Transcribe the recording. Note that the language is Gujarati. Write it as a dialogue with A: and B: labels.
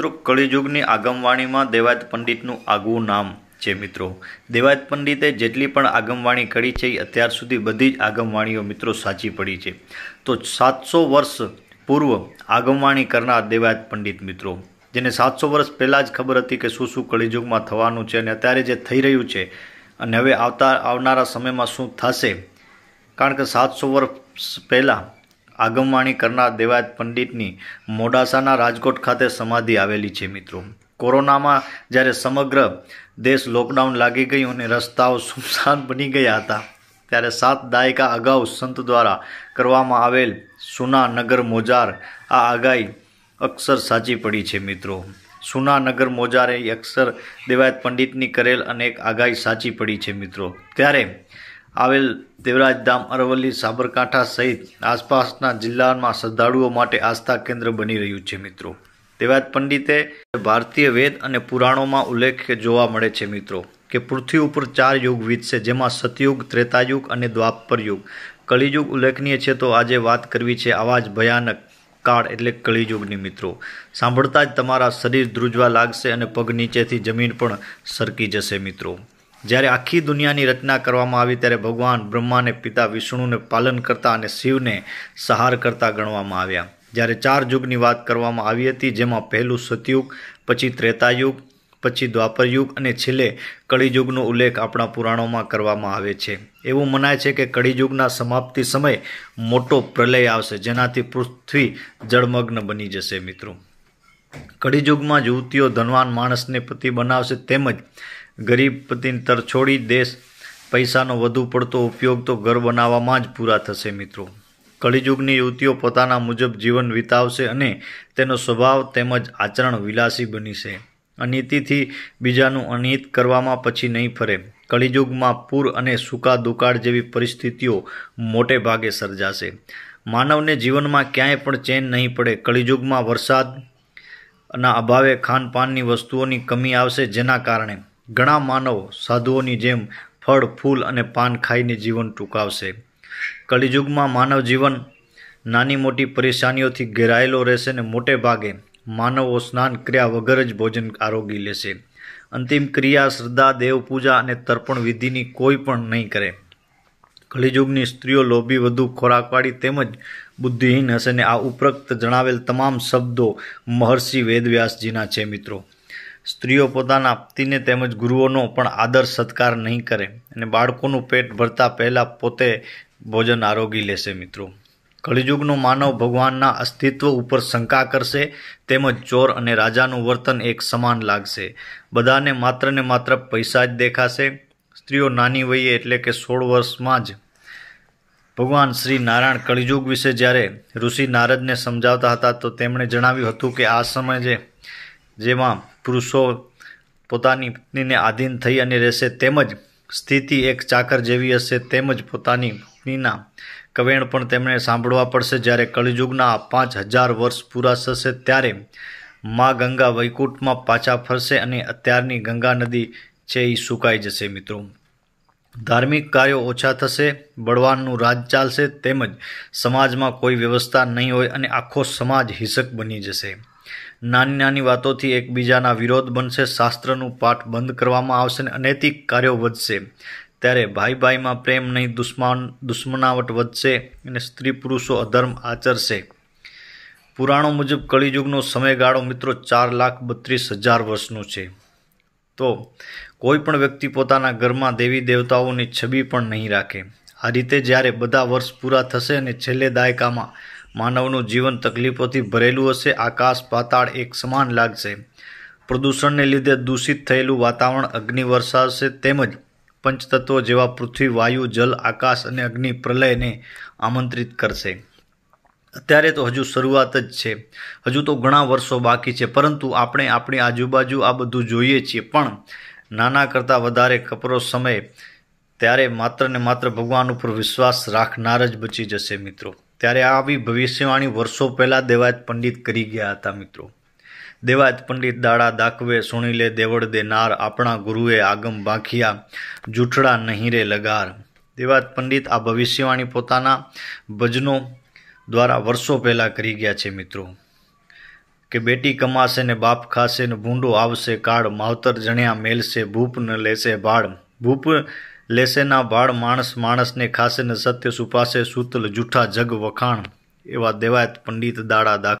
A: મિત્રો કળિયુગની આગમવાણીમાં દેવાયત પંડિતનું આગવું નામ છે મિત્રો દેવાયત પંડિતે જેટલી પણ આગમવાણી કરી છે અત્યાર સુધી બધી જ આગમવાણીઓ મિત્રો સાચી પડી છે તો સાતસો વર્ષ પૂર્વ આગમવાણી કરનાર દેવાયત પંડિત મિત્રો જેને સાતસો વર્ષ પહેલાં જ ખબર હતી કે શું શું કળિયુગમાં થવાનું છે અને અત્યારે જે થઈ રહ્યું છે અને હવે આવતા આવનારા સમયમાં શું થશે કારણ કે સાતસો વર્ષ પહેલાં આગમવાણી કરનાર દેવાયત પંડિતની મોડાસાના રાજકોટ ખાતે સમાધિ આવેલી છે મિત્રો કોરોનામાં જ્યારે સમગ્ર દેશ લોકડાઉન લાગી ગયું અને રસ્તાઓ સુમસાન બની ગયા હતા ત્યારે સાત દાયકા અગાઉ સંત દ્વારા કરવામાં આવેલ સુના નગર મોજાર આ આગાહી અક્ષર સાચી પડી છે મિત્રો સુના નગર મોજારે અક્ષર દેવાયત પંડિતની કરેલ અનેક આગાહી સાચી પડી છે મિત્રો ત્યારે આવેલ દેવરાજધામ અરવલ્લી સાબરકાંઠા સહિત આસપાસના જિલ્લામાં શ્રદ્ધાળુઓ માટે આસ્થા કેન્દ્ર બની રહ્યું છે મિત્રો દેવાજ પંડિતે ભારતીય વેદ અને પુરાણોમાં ઉલ્લેખ જોવા મળે છે મિત્રો કે પૃથ્વી ઉપર ચાર યુગ વીતશે જેમાં સતયુગ ત્રેતાયુગ અને દ્વાપર યુગ કળિયુગ ઉલ્લેખનીય છે તો આજે વાત કરવી છે આવા જ ભયાનક કાળ એટલે કળિયુગની મિત્રો સાંભળતા જ તમારા શરીર ધ્રુજવા લાગશે અને પગ નીચેથી જમીન પણ સરકી જશે મિત્રો જ્યારે આખી દુનિયાની રચના કરવામાં આવી ત્યારે ભગવાન બ્રહ્માને પિતા વિષ્ણુને પાલન કરતા અને શિવને સહાર કરતા ગણવામાં આવ્યા જ્યારે ચાર યુગની વાત કરવામાં આવી હતી જેમાં પહેલું સતયુગ પછી ત્રેતાયુગ પછી દ્વાપરયુગ અને છેલ્લે કળીયુગનો ઉલ્લેખ આપણા પુરાણોમાં કરવામાં આવે છે એવું મનાય છે કે કળીયુગના સમાપ્તિ સમયે મોટો પ્રલય આવશે જેનાથી પૃથ્વી જળમગ્ન બની જશે મિત્રો કળિયુગમાં યુવતીઓ ધનવાન માણસને પતિ બનાવશે તેમજ ગરીબ પતિને તરછોડી દેશ પૈસાનો વધુ પડતો ઉપયોગ તો ઘર બનાવવામાં જ પૂરા થશે મિત્રો કળીયુગની યુવતીઓ પોતાના મુજબ જીવન વિતાવશે અને તેનો સ્વભાવ તેમજ આચરણ વિલાસી બનીશે અનિતિથી બીજાનું અનિત કરવામાં પછી નહીં ફરે કળીયુગમાં પૂર અને સૂકા દુકાળ જેવી પરિસ્થિતિઓ મોટે ભાગે સર્જાશે માનવને જીવનમાં ક્યાંય પણ ચેન નહીં પડે કળીયુગમાં વરસાદ ના અભાવે ખાનપાનની વસ્તુઓની કમી આવશે જેના કારણે ઘણા માનવ સાધુઓની જેમ ફળ ફૂલ અને પાન ખાઈને જીવન ટૂંકાવશે કલિયુગમાં માનવ જીવન નાની મોટી પરેશાનીઓથી ઘેરાયેલો રહેશે અને મોટે ભાગે માનવો સ્નાન ક્રિયા વગર જ ભોજન આરોગી લેશે અંતિમ ક્રિયા શ્રદ્ધા દેવપૂજા અને તર્પણ વિધિની કોઈ પણ નહીં કરે કળીયુગની સ્ત્રીઓ લોભી વધુ ખોરાકવાળી તેમજ બુદ્ધિહીન હશે ને આ ઉપરોક્ત જણાવેલ તમામ શબ્દો મહર્ષિ વેદવ્યાસજીના છે મિત્રો સ્ત્રીઓ પોતાના પતિને તેમજ ગુરુઓનો પણ આદર સત્કાર નહીં કરે અને બાળકોનું પેટ ભરતા પહેલાં પોતે ભોજન આરોગી લેશે મિત્રો કળિયુગનો માનવ ભગવાનના અસ્તિત્વ ઉપર શંકા કરશે તેમજ ચોર અને રાજાનું વર્તન એક સમાન લાગશે બધાને માત્ર ને માત્ર પૈસા જ દેખાશે સ્ત્રીઓ નાની વયે એટલે કે સોળ વર્ષમાં જ ભગવાન શ્રી નારાયણ કળિયુગ વિશે જ્યારે ઋષિ નારદને સમજાવતા હતા તો તેમણે જણાવ્યું હતું કે આ સમય સમયે જેમાં પુરુષો પોતાની પત્નીને આધીન થઈ અને રહેશે તેમજ સ્થિતિ એક ચાકર જેવી હશે તેમજ પોતાની પત્નીના કવેણ પણ તેમણે સાંભળવા પડશે જ્યારે કળિયુગના પાંચ હજાર વર્ષ પૂરા થશે ત્યારે મા ગંગા વૈકુંઠમાં પાછા ફરશે અને અત્યારની ગંગા નદી છે એ સુકાઈ જશે મિત્રો ધાર્મિક કાર્યો ઓછા થશે બળવાનનું રાજ ચાલશે તેમજ સમાજમાં કોઈ વ્યવસ્થા નહીં હોય અને આખો સમાજ હિંસક બની જશે નાની નાની વાતોથી એકબીજાના વિરોધ બનશે શાસ્ત્રનું પાઠ બંધ કરવામાં આવશે અને અનૈતિક કાર્યો વધશે ત્યારે ભાઈ ભાઈમાં પ્રેમ નહીં દુશ્મન દુશ્મનાવટ વધશે અને સ્ત્રી પુરુષો અધર્મ આચરશે પુરાણો મુજબ કળિયુગનો સમયગાળો મિત્રો ચાર લાખ બત્રીસ હજાર વર્ષનો છે તો કોઈ પણ વ્યક્તિ પોતાના ઘરમાં દેવી દેવતાઓની છબી પણ નહીં રાખે આ રીતે જ્યારે બધા વર્ષ પૂરા થશે અને છેલ્લે દાયકામાં માનવનું જીવન તકલીફોથી ભરેલું હશે આકાશ પાતાળ એક સમાન લાગશે પ્રદૂષણને લીધે દૂષિત થયેલું વાતાવરણ અગ્નિ વરસાવશે તેમજ પંચતત્વો જેવા પૃથ્વી વાયુ જલ આકાશ અને અગ્નિ પ્રલયને આમંત્રિત કરશે અત્યારે તો હજુ શરૂઆત જ છે હજુ તો ઘણા વર્ષો બાકી છે પરંતુ આપણે આપણી આજુબાજુ આ બધું જોઈએ છીએ પણ નાના કરતાં વધારે કપરો સમય ત્યારે માત્ર ને માત્ર ભગવાન ઉપર વિશ્વાસ રાખનાર જ બચી જશે મિત્રો ત્યારે આવી ભવિષ્યવાણી વર્ષો પહેલાં દેવાયત પંડિત કરી ગયા હતા મિત્રો દેવાયત પંડિત દાડા દાખવે સુણીલે દેવડ દેનાર આપણા ગુરુએ આગમ બાંખિયા જૂઠડા નહીં રે લગાર દેવાત પંડિત આ ભવિષ્યવાણી પોતાના ભજનો દ્વારા વર્ષો પહેલાં કરી ગયા છે મિત્રો કે બેટી કમાશે ને બાપ ખાશે ને ભૂંડો આવશે કાળ માવતર જણ્યા મેલશે ભૂપ ન લેશે ભાળ ભૂપ લેશે ના ભાડ માણસ માણસને ખાશે ને સત્ય સુપાશે સૂતલ જૂઠા જગ વખાણ એવા દેવાયત પંડિત દાડા દાખ